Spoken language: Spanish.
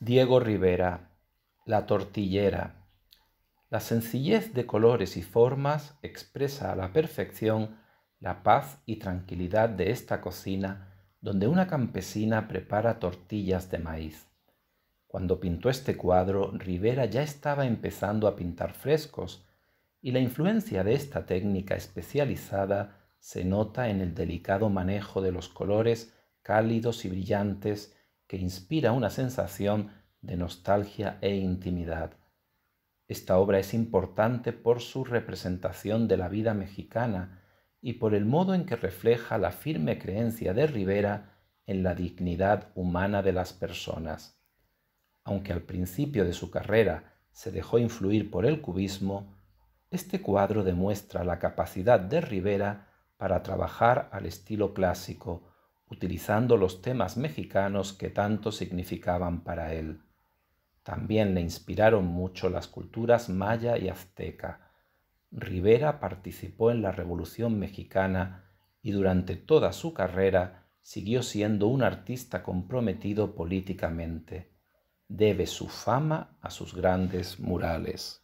Diego Rivera, La Tortillera. La sencillez de colores y formas expresa a la perfección la paz y tranquilidad de esta cocina donde una campesina prepara tortillas de maíz. Cuando pintó este cuadro, Rivera ya estaba empezando a pintar frescos y la influencia de esta técnica especializada se nota en el delicado manejo de los colores cálidos y brillantes que inspira una sensación de nostalgia e intimidad. Esta obra es importante por su representación de la vida mexicana y por el modo en que refleja la firme creencia de Rivera en la dignidad humana de las personas. Aunque al principio de su carrera se dejó influir por el cubismo, este cuadro demuestra la capacidad de Rivera para trabajar al estilo clásico, utilizando los temas mexicanos que tanto significaban para él. También le inspiraron mucho las culturas maya y azteca. Rivera participó en la Revolución Mexicana y durante toda su carrera siguió siendo un artista comprometido políticamente. Debe su fama a sus grandes murales.